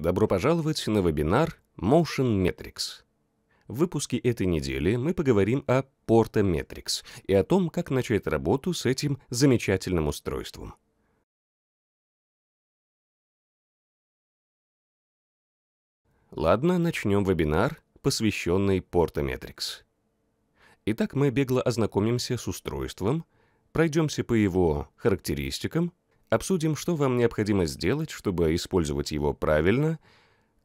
Добро пожаловать на вебинар Motion Metrics. В выпуске этой недели мы поговорим о Porta Metrics и о том, как начать работу с этим замечательным устройством. Ладно, начнем вебинар, посвященный Porta Metrics. Итак, мы бегло ознакомимся с устройством, пройдемся по его характеристикам, Обсудим, что вам необходимо сделать, чтобы использовать его правильно,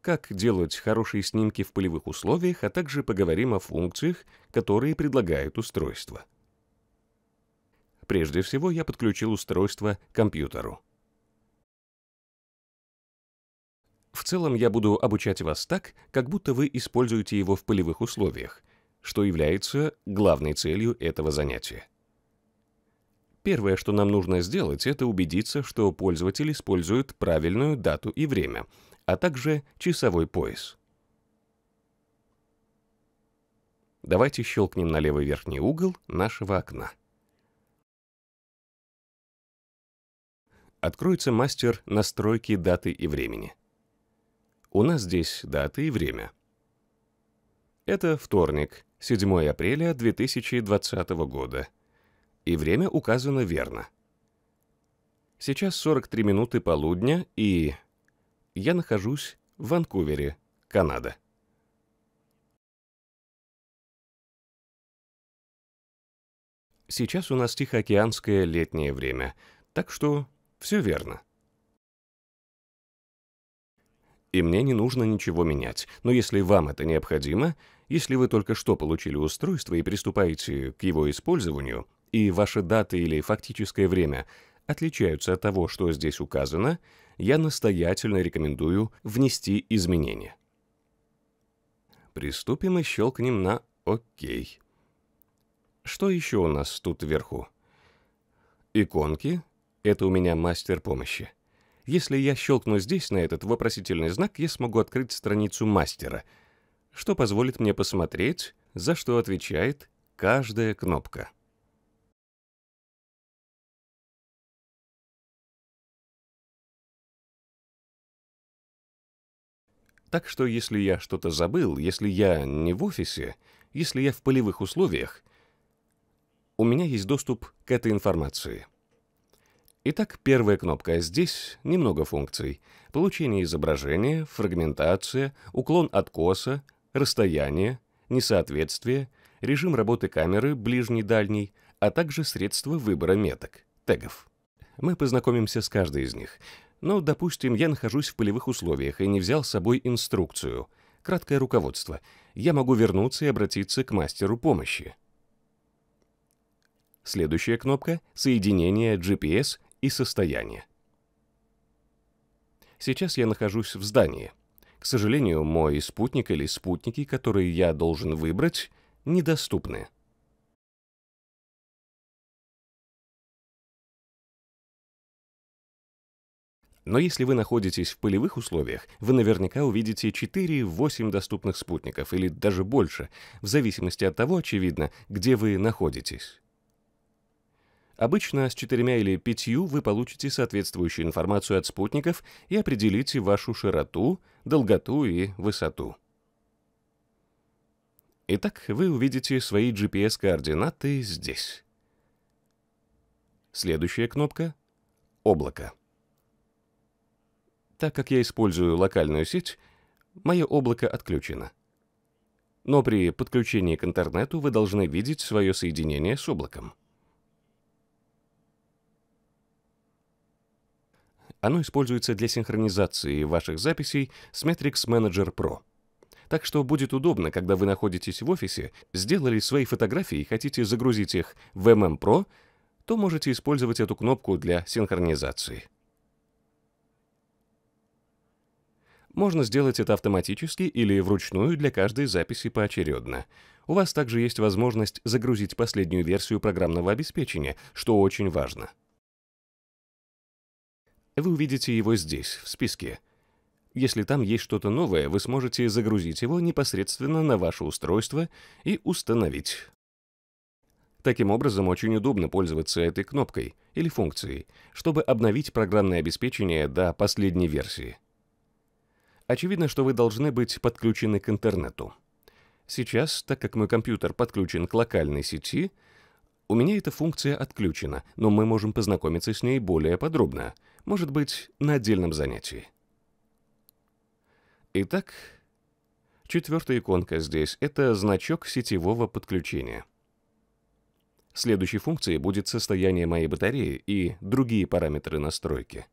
как делать хорошие снимки в полевых условиях, а также поговорим о функциях, которые предлагает устройство. Прежде всего, я подключил устройство к компьютеру. В целом, я буду обучать вас так, как будто вы используете его в полевых условиях, что является главной целью этого занятия. Первое, что нам нужно сделать, это убедиться, что пользователь использует правильную дату и время, а также часовой пояс. Давайте щелкнем на левый верхний угол нашего окна. Откроется мастер настройки даты и времени. У нас здесь дата и время. Это вторник, 7 апреля 2020 года, и время указано верно. Сейчас 43 минуты полудня, и я нахожусь в Ванкувере, Канада. Сейчас у нас тихоокеанское летнее время, так что все верно. И мне не нужно ничего менять, но если вам это необходимо, если вы только что получили устройство и приступаете к его использованию, и ваши даты или фактическое время отличаются от того, что здесь указано, я настоятельно рекомендую внести изменения. Приступим и щелкнем на «Ок». Что еще у нас тут вверху? Иконки — это у меня мастер помощи. Если я щелкну здесь на этот вопросительный знак, я смогу открыть страницу мастера, что позволит мне посмотреть, за что отвечает каждая кнопка. Так что если я что-то забыл, если я не в офисе, если я в полевых условиях, у меня есть доступ к этой информации. Итак, первая кнопка. Здесь немного функций. Получение изображения, фрагментация, уклон откоса, расстояние, несоответствие, режим работы камеры, ближний-дальний, а также средства выбора меток, тегов. Мы познакомимся с каждой из них. Но, ну, допустим, я нахожусь в полевых условиях и не взял с собой инструкцию, краткое руководство. Я могу вернуться и обратиться к мастеру помощи. Следующая кнопка — соединение GPS и состояние. Сейчас я нахожусь в здании. К сожалению, мой спутник или спутники, которые я должен выбрать, недоступны. Но если вы находитесь в полевых условиях, вы наверняка увидите 4-8 доступных спутников или даже больше, в зависимости от того, очевидно, где вы находитесь. Обычно с четырьмя или пятью вы получите соответствующую информацию от спутников и определите вашу широту, долготу и высоту. Итак, вы увидите свои GPS-координаты здесь. Следующая кнопка — «Облако». Так как я использую локальную сеть, мое облако отключено. Но при подключении к интернету вы должны видеть свое соединение с облаком. Оно используется для синхронизации ваших записей с Metrics Manager Pro. Так что будет удобно, когда вы находитесь в офисе, сделали свои фотографии и хотите загрузить их в MM Pro, то можете использовать эту кнопку для синхронизации. Можно сделать это автоматически или вручную для каждой записи поочередно. У вас также есть возможность загрузить последнюю версию программного обеспечения, что очень важно. Вы увидите его здесь, в списке. Если там есть что-то новое, вы сможете загрузить его непосредственно на ваше устройство и установить. Таким образом, очень удобно пользоваться этой кнопкой или функцией, чтобы обновить программное обеспечение до последней версии очевидно, что вы должны быть подключены к интернету. Сейчас, так как мой компьютер подключен к локальной сети, у меня эта функция отключена, но мы можем познакомиться с ней более подробно, может быть, на отдельном занятии. Итак, четвертая иконка здесь — это значок сетевого подключения. Следующей функцией будет состояние моей батареи и другие параметры настройки.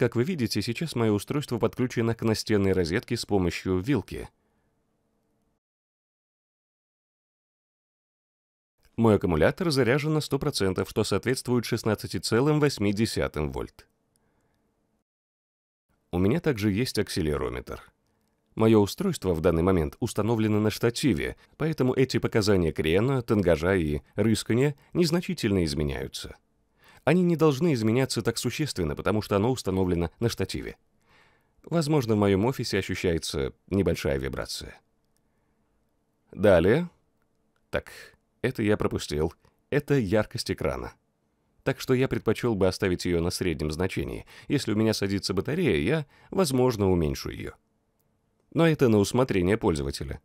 Как вы видите, сейчас мое устройство подключено к настенной розетке с помощью вилки. Мой аккумулятор заряжен на 100%, что соответствует 16,8 вольт. У меня также есть акселерометр. Мое устройство в данный момент установлено на штативе, поэтому эти показания крена, тангажа и рыскания незначительно изменяются. Они не должны изменяться так существенно, потому что оно установлено на штативе. Возможно, в моем офисе ощущается небольшая вибрация. Далее. Так, это я пропустил. Это яркость экрана. Так что я предпочел бы оставить ее на среднем значении. Если у меня садится батарея, я, возможно, уменьшу ее. Но это на усмотрение пользователя.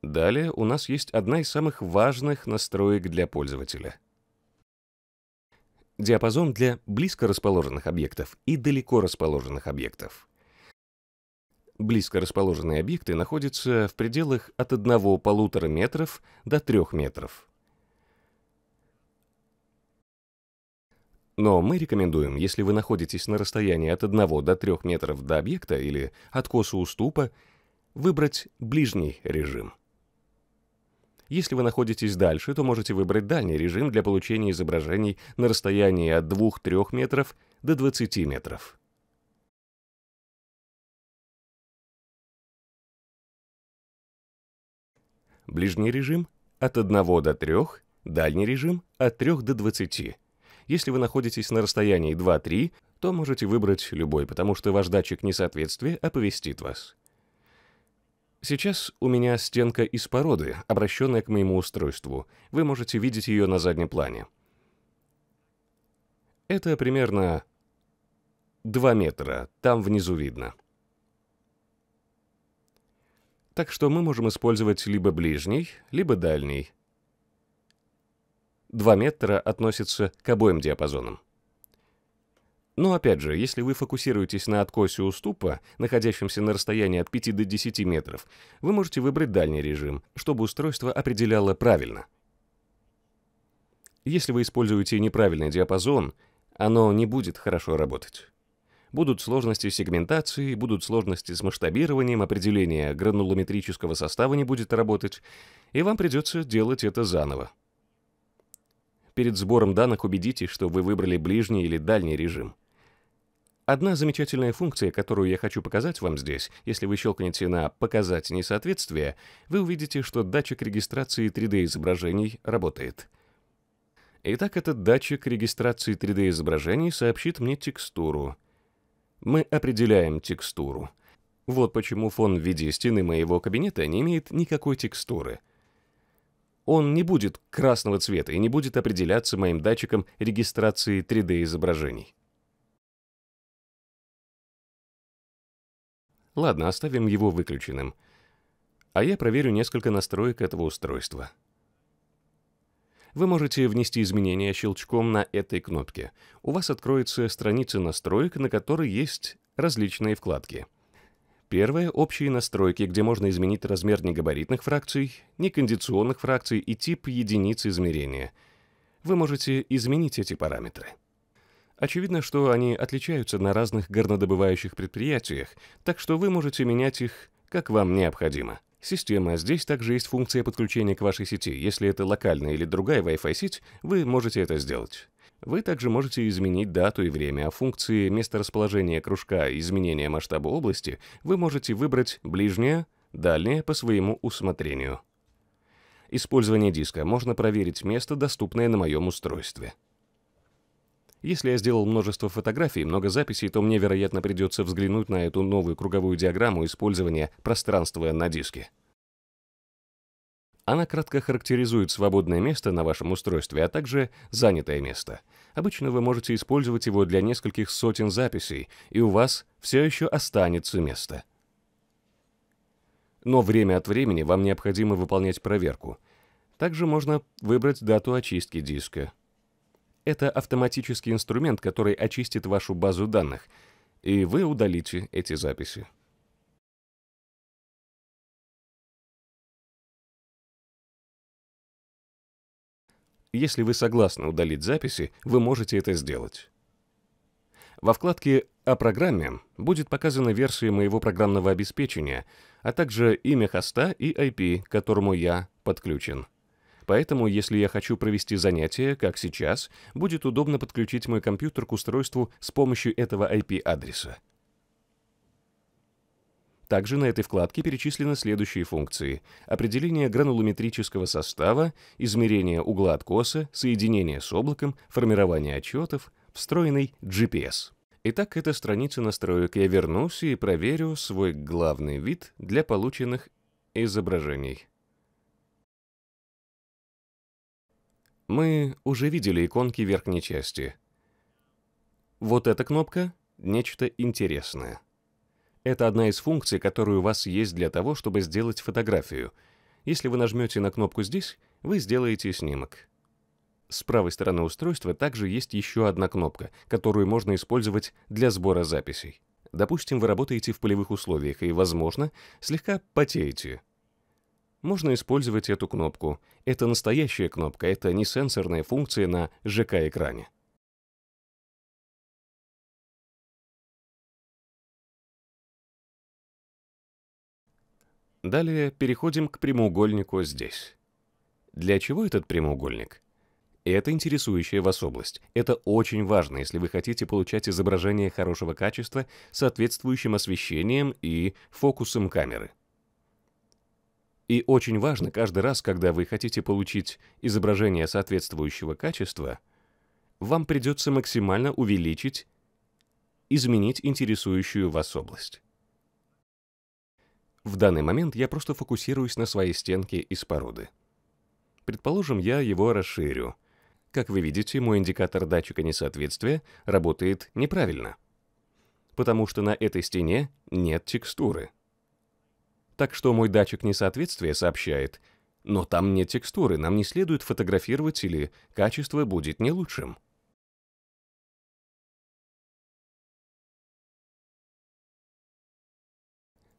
Далее у нас есть одна из самых важных настроек для пользователя — Диапазон для близко расположенных объектов и далеко расположенных объектов. Близко расположенные объекты находятся в пределах от 1,5 метров до 3 метров. Но мы рекомендуем, если вы находитесь на расстоянии от 1 до 3 метров до объекта или откоса уступа, выбрать ближний режим – если вы находитесь дальше, то можете выбрать дальний режим для получения изображений на расстоянии от 2-3 метров до 20 метров. Ближний режим — от 1 до 3, дальний режим — от 3 до 20. Если вы находитесь на расстоянии 2-3, то можете выбрать любой, потому что ваш датчик несоответствия оповестит а вас. Сейчас у меня стенка из породы, обращенная к моему устройству. Вы можете видеть ее на заднем плане. Это примерно 2 метра, там внизу видно. Так что мы можем использовать либо ближний, либо дальний. 2 метра относится к обоим диапазонам. Но ну, опять же, если вы фокусируетесь на откосе уступа, находящемся на расстоянии от 5 до 10 метров, вы можете выбрать дальний режим, чтобы устройство определяло правильно. Если вы используете неправильный диапазон, оно не будет хорошо работать. Будут сложности с сегментацией, будут сложности с масштабированием, определение гранулометрического состава не будет работать, и вам придется делать это заново. Перед сбором данных убедитесь, что вы выбрали ближний или дальний режим. Одна замечательная функция, которую я хочу показать вам здесь, если вы щелкнете на «Показать несоответствие», вы увидите, что датчик регистрации 3D-изображений работает. Итак, этот датчик регистрации 3D-изображений сообщит мне текстуру. Мы определяем текстуру. Вот почему фон в виде стены моего кабинета не имеет никакой текстуры — он не будет красного цвета и не будет определяться моим датчиком регистрации 3D-изображений. Ладно, оставим его выключенным. А я проверю несколько настроек этого устройства. Вы можете внести изменения щелчком на этой кнопке. У вас откроется страница настроек, на которой есть различные вкладки — Первое – общие настройки, где можно изменить размер негабаритных фракций, некондиционных фракций и тип единицы измерения. Вы можете изменить эти параметры. Очевидно, что они отличаются на разных горнодобывающих предприятиях, так что вы можете менять их, как вам необходимо. Система. Здесь также есть функция подключения к вашей сети. Если это локальная или другая Wi-Fi сеть, вы можете это сделать. Вы также можете изменить дату и время, а функции месторасположения кружка и изменения масштаба области вы можете выбрать ближнее, дальнее по своему усмотрению. Использование диска можно проверить место, доступное на моем устройстве. Если я сделал множество фотографий много записей, то мне, вероятно, придется взглянуть на эту новую круговую диаграмму использования пространства на диске. Она кратко характеризует свободное место на вашем устройстве, а также занятое место. Обычно вы можете использовать его для нескольких сотен записей, и у вас все еще останется место. Но время от времени вам необходимо выполнять проверку. Также можно выбрать дату очистки диска. Это автоматический инструмент, который очистит вашу базу данных, и вы удалите эти записи. Если вы согласны удалить записи, вы можете это сделать. Во вкладке «О программе» будет показана версия моего программного обеспечения, а также имя хоста и IP, к которому я подключен. Поэтому, если я хочу провести занятие, как сейчас, будет удобно подключить мой компьютер к устройству с помощью этого IP-адреса. Также на этой вкладке перечислены следующие функции. Определение гранулометрического состава, измерение угла откоса, соединение с облаком, формирование отчетов, встроенный GPS. Итак, это страница настроек. Я вернусь и проверю свой главный вид для полученных изображений. Мы уже видели иконки верхней части. Вот эта кнопка — нечто интересное. Это одна из функций, которую у вас есть для того, чтобы сделать фотографию. Если вы нажмете на кнопку здесь, вы сделаете снимок. С правой стороны устройства также есть еще одна кнопка, которую можно использовать для сбора записей. Допустим, вы работаете в полевых условиях и, возможно, слегка потеете. Можно использовать эту кнопку. Это настоящая кнопка, это не сенсорная функция на ЖК-экране. Далее переходим к прямоугольнику здесь. Для чего этот прямоугольник? Это интересующая вас область. Это очень важно, если вы хотите получать изображение хорошего качества соответствующим освещением и фокусом камеры. И очень важно каждый раз, когда вы хотите получить изображение соответствующего качества, вам придется максимально увеличить, изменить интересующую вас область. В данный момент я просто фокусируюсь на своей стенке из породы. Предположим, я его расширю. Как вы видите, мой индикатор датчика несоответствия работает неправильно, потому что на этой стене нет текстуры. Так что мой датчик несоответствия сообщает, но там нет текстуры, нам не следует фотографировать или качество будет не лучшим.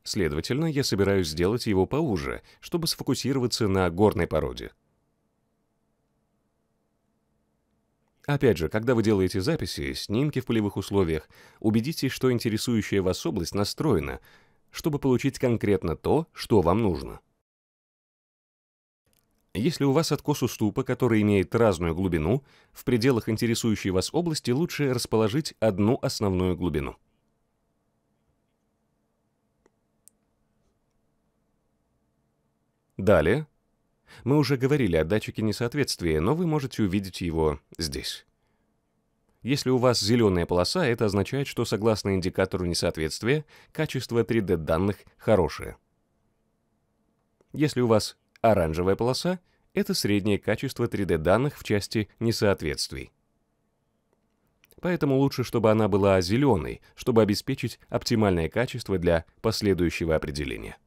Следовательно, я собираюсь сделать его поуже, чтобы сфокусироваться на горной породе. Опять же, когда вы делаете записи, снимки в полевых условиях, убедитесь, что интересующая вас область настроена, чтобы получить конкретно то, что вам нужно. Если у вас откос уступа, который имеет разную глубину, в пределах интересующей вас области лучше расположить одну основную глубину. Далее. Мы уже говорили о датчике несоответствия, но вы можете увидеть его здесь. Если у вас зеленая полоса, это означает, что согласно индикатору несоответствия, качество 3D-данных хорошее. Если у вас оранжевая полоса, это среднее качество 3D-данных в части несоответствий. Поэтому лучше, чтобы она была зеленой, чтобы обеспечить оптимальное качество для последующего определения.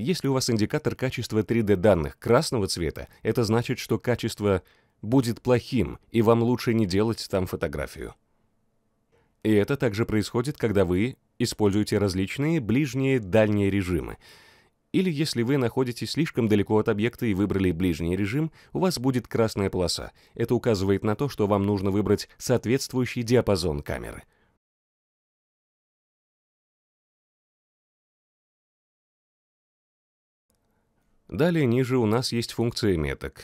Если у вас индикатор качества 3D данных красного цвета, это значит, что качество будет плохим, и вам лучше не делать там фотографию. И это также происходит, когда вы используете различные ближние дальние режимы. Или если вы находитесь слишком далеко от объекта и выбрали ближний режим, у вас будет красная полоса. Это указывает на то, что вам нужно выбрать соответствующий диапазон камеры. Далее ниже у нас есть функция меток.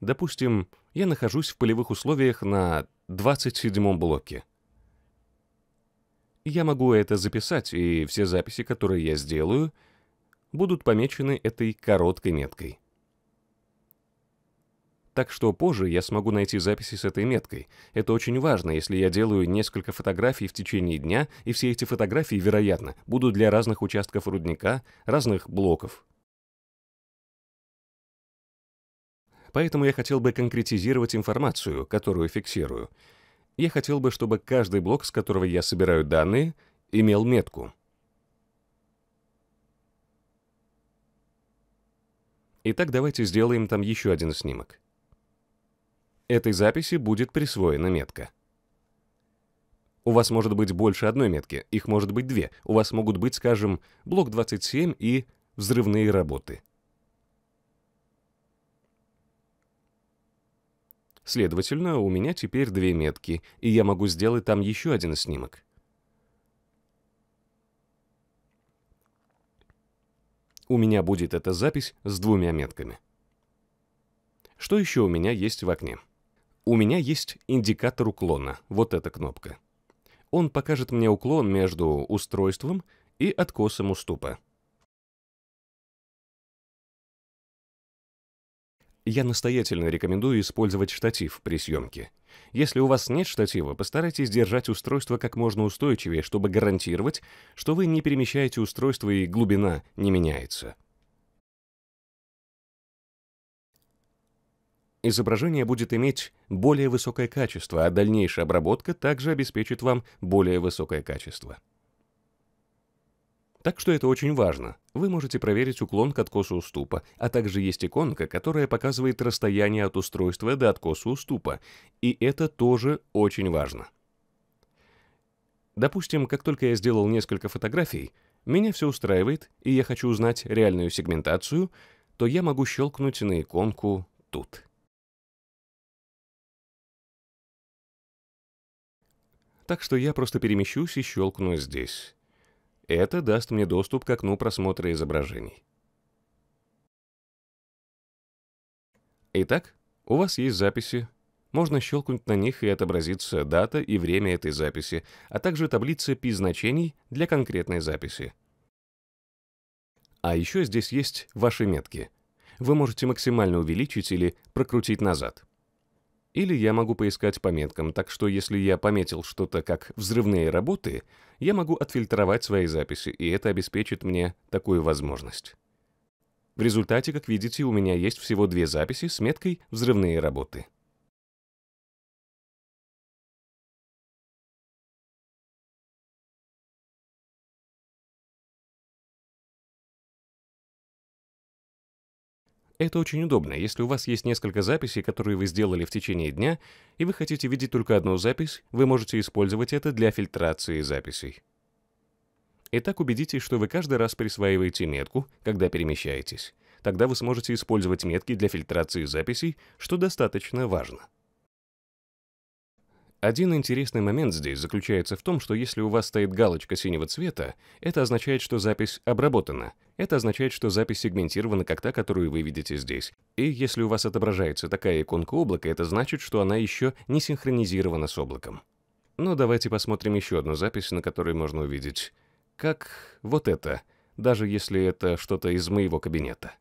Допустим, я нахожусь в полевых условиях на 27 блоке. Я могу это записать, и все записи, которые я сделаю, будут помечены этой короткой меткой. Так что позже я смогу найти записи с этой меткой. Это очень важно, если я делаю несколько фотографий в течение дня, и все эти фотографии, вероятно, будут для разных участков рудника, разных блоков. Поэтому я хотел бы конкретизировать информацию, которую фиксирую. Я хотел бы, чтобы каждый блок, с которого я собираю данные, имел метку. Итак, давайте сделаем там еще один снимок. Этой записи будет присвоена метка. У вас может быть больше одной метки, их может быть две. У вас могут быть, скажем, блок 27 и взрывные работы. Следовательно, у меня теперь две метки, и я могу сделать там еще один снимок. У меня будет эта запись с двумя метками. Что еще у меня есть в окне? У меня есть индикатор уклона, вот эта кнопка. Он покажет мне уклон между устройством и откосом уступа. Я настоятельно рекомендую использовать штатив при съемке. Если у вас нет штатива, постарайтесь держать устройство как можно устойчивее, чтобы гарантировать, что вы не перемещаете устройство и глубина не меняется. Изображение будет иметь более высокое качество, а дальнейшая обработка также обеспечит вам более высокое качество. Так что это очень важно. Вы можете проверить уклон к откосу уступа, а также есть иконка, которая показывает расстояние от устройства до откоса уступа, и это тоже очень важно. Допустим, как только я сделал несколько фотографий, меня все устраивает, и я хочу узнать реальную сегментацию, то я могу щелкнуть на иконку тут. Так что я просто перемещусь и щелкну здесь. Это даст мне доступ к окну просмотра изображений. Итак, у вас есть записи. Можно щелкнуть на них и отобразится дата и время этой записи, а также таблица пи-значений для конкретной записи. А еще здесь есть ваши метки. Вы можете максимально увеличить или прокрутить назад. Или я могу поискать по меткам, так что если я пометил что-то как взрывные работы, я могу отфильтровать свои записи, и это обеспечит мне такую возможность. В результате, как видите, у меня есть всего две записи с меткой «Взрывные работы». Это очень удобно, если у вас есть несколько записей, которые вы сделали в течение дня, и вы хотите видеть только одну запись, вы можете использовать это для фильтрации записей. Итак, убедитесь, что вы каждый раз присваиваете метку, когда перемещаетесь. Тогда вы сможете использовать метки для фильтрации записей, что достаточно важно. Один интересный момент здесь заключается в том, что если у вас стоит галочка синего цвета, это означает, что запись обработана, это означает, что запись сегментирована как та, которую вы видите здесь. И если у вас отображается такая иконка облака, это значит, что она еще не синхронизирована с облаком. Но ну, давайте посмотрим еще одну запись, на которой можно увидеть. Как вот это, даже если это что-то из моего кабинета.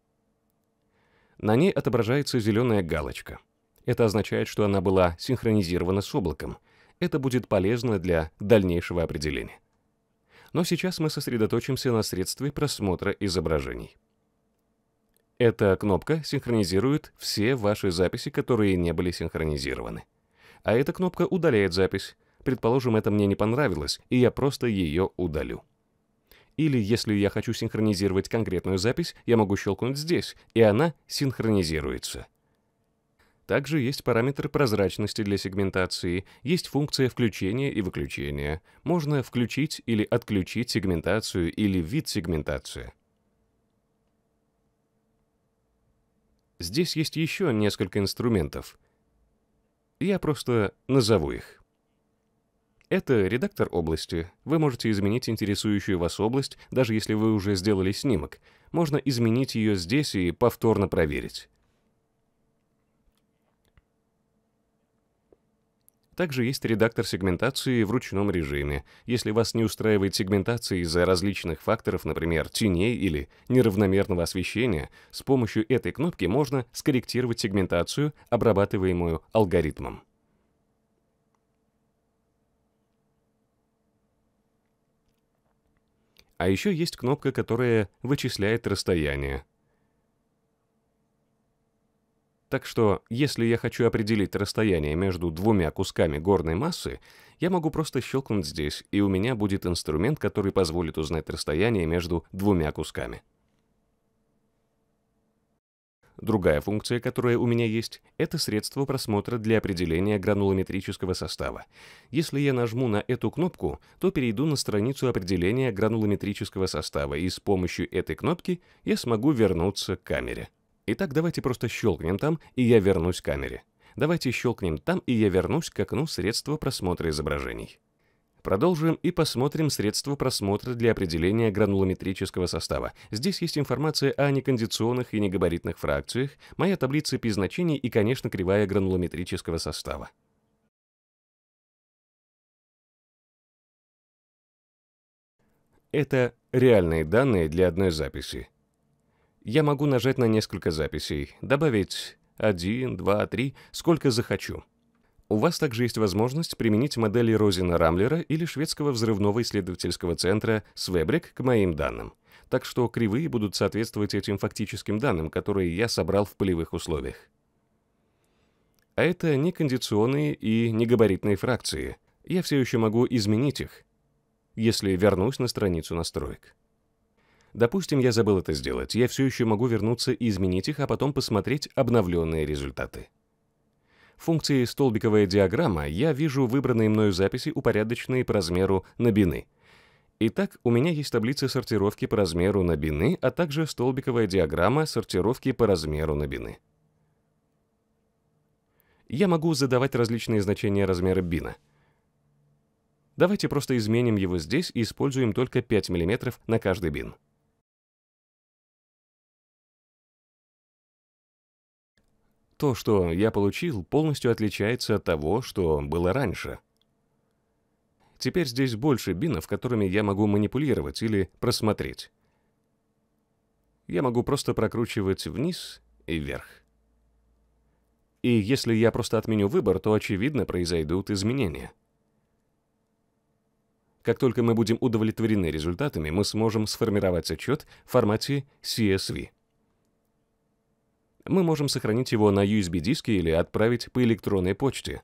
На ней отображается зеленая галочка. Это означает, что она была синхронизирована с облаком. Это будет полезно для дальнейшего определения но сейчас мы сосредоточимся на средстве просмотра изображений. Эта кнопка синхронизирует все ваши записи, которые не были синхронизированы. А эта кнопка удаляет запись. Предположим, это мне не понравилось, и я просто ее удалю. Или если я хочу синхронизировать конкретную запись, я могу щелкнуть здесь, и она синхронизируется. Также есть параметр прозрачности для сегментации, есть функция включения и выключения. Можно включить или отключить сегментацию или вид сегментации. Здесь есть еще несколько инструментов. Я просто назову их. Это редактор области. Вы можете изменить интересующую вас область, даже если вы уже сделали снимок. Можно изменить ее здесь и повторно проверить. Также есть редактор сегментации в ручном режиме. Если вас не устраивает сегментация из-за различных факторов, например, теней или неравномерного освещения, с помощью этой кнопки можно скорректировать сегментацию, обрабатываемую алгоритмом. А еще есть кнопка, которая вычисляет расстояние. Так что, если я хочу определить расстояние между двумя кусками горной массы, я могу просто щелкнуть здесь, и у меня будет инструмент, который позволит узнать расстояние между двумя кусками. Другая функция, которая у меня есть, это средство просмотра для определения гранулометрического состава. Если я нажму на эту кнопку, то перейду на страницу определения гранулометрического состава, и с помощью этой кнопки я смогу вернуться к камере. Итак, давайте просто щелкнем там, и я вернусь к камере. Давайте щелкнем там, и я вернусь к окну средства просмотра изображений. Продолжим и посмотрим средство просмотра для определения гранулометрического состава. Здесь есть информация о некондиционных и негабаритных фракциях, моя таблица пи-значений и, конечно, кривая гранулометрического состава. Это реальные данные для одной записи. Я могу нажать на несколько записей, добавить 1, 2, 3, сколько захочу. У вас также есть возможность применить модели Розина Рамлера или шведского взрывного исследовательского центра Свебрик к моим данным. Так что кривые будут соответствовать этим фактическим данным, которые я собрал в полевых условиях. А это некондиционные и негабаритные фракции. Я все еще могу изменить их, если вернусь на страницу настроек. Допустим, я забыл это сделать, я все еще могу вернуться и изменить их, а потом посмотреть обновленные результаты. В функции «столбиковая диаграмма» я вижу выбранные мною записи, упорядоченные по размеру на бины. Итак, у меня есть таблица сортировки по размеру на бины, а также столбиковая диаграмма сортировки по размеру на бины. Я могу задавать различные значения размера бина. Давайте просто изменим его здесь и используем только 5 мм на каждый бин. то, что я получил, полностью отличается от того, что было раньше. Теперь здесь больше бинов, которыми я могу манипулировать или просмотреть. Я могу просто прокручивать вниз и вверх. И если я просто отменю выбор, то, очевидно, произойдут изменения. Как только мы будем удовлетворены результатами, мы сможем сформировать отчет в формате CSV мы можем сохранить его на USB-диске или отправить по электронной почте.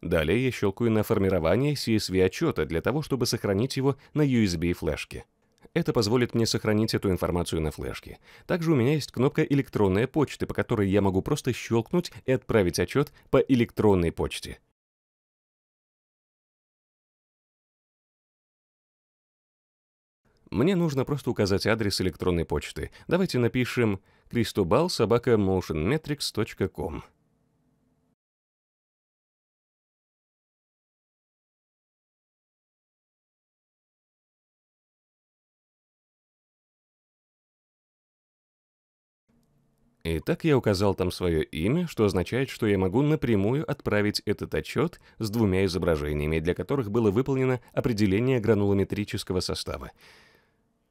Далее я щелкаю на формирование CSV-отчета для того, чтобы сохранить его на USB-флешке. Это позволит мне сохранить эту информацию на флешке. Также у меня есть кнопка электронной почты, по которой я могу просто щелкнуть и отправить отчет по электронной почте. Мне нужно просто указать адрес электронной почты. Давайте напишем cristobal собака motionmetrics.com. Итак, я указал там свое имя, что означает, что я могу напрямую отправить этот отчет с двумя изображениями, для которых было выполнено определение гранулометрического состава.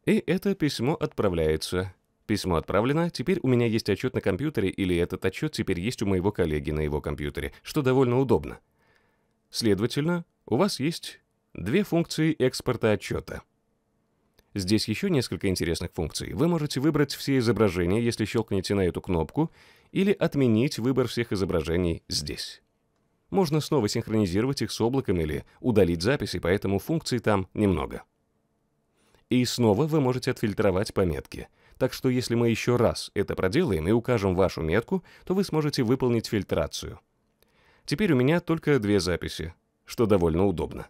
И это письмо отправляется Письмо отправлено, теперь у меня есть отчет на компьютере, или этот отчет теперь есть у моего коллеги на его компьютере, что довольно удобно. Следовательно, у вас есть две функции экспорта отчета. Здесь еще несколько интересных функций. Вы можете выбрать все изображения, если щелкнете на эту кнопку, или отменить выбор всех изображений здесь. Можно снова синхронизировать их с облаком или удалить записи, поэтому функций там немного. И снова вы можете отфильтровать пометки. Так что если мы еще раз это проделаем и укажем вашу метку, то вы сможете выполнить фильтрацию. Теперь у меня только две записи, что довольно удобно.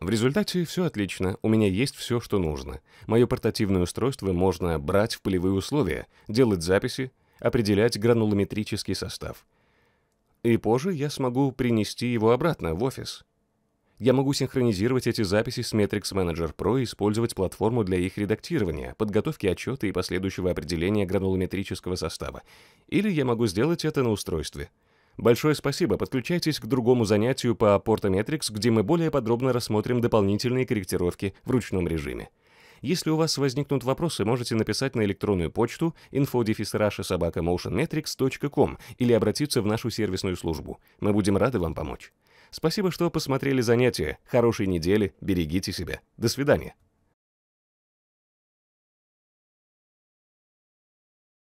В результате все отлично, у меня есть все, что нужно. Мое портативное устройство можно брать в полевые условия, делать записи, определять гранулометрический состав. И позже я смогу принести его обратно в офис я могу синхронизировать эти записи с Metrics Manager Pro и использовать платформу для их редактирования, подготовки отчета и последующего определения гранулометрического состава. Или я могу сделать это на устройстве. Большое спасибо, подключайтесь к другому занятию по Portometrics, где мы более подробно рассмотрим дополнительные корректировки в ручном режиме. Если у вас возникнут вопросы, можете написать на электронную почту info.defisrasha.motionmetrics.com или обратиться в нашу сервисную службу. Мы будем рады вам помочь. Спасибо, что посмотрели занятие. Хорошей недели, берегите себя. До свидания.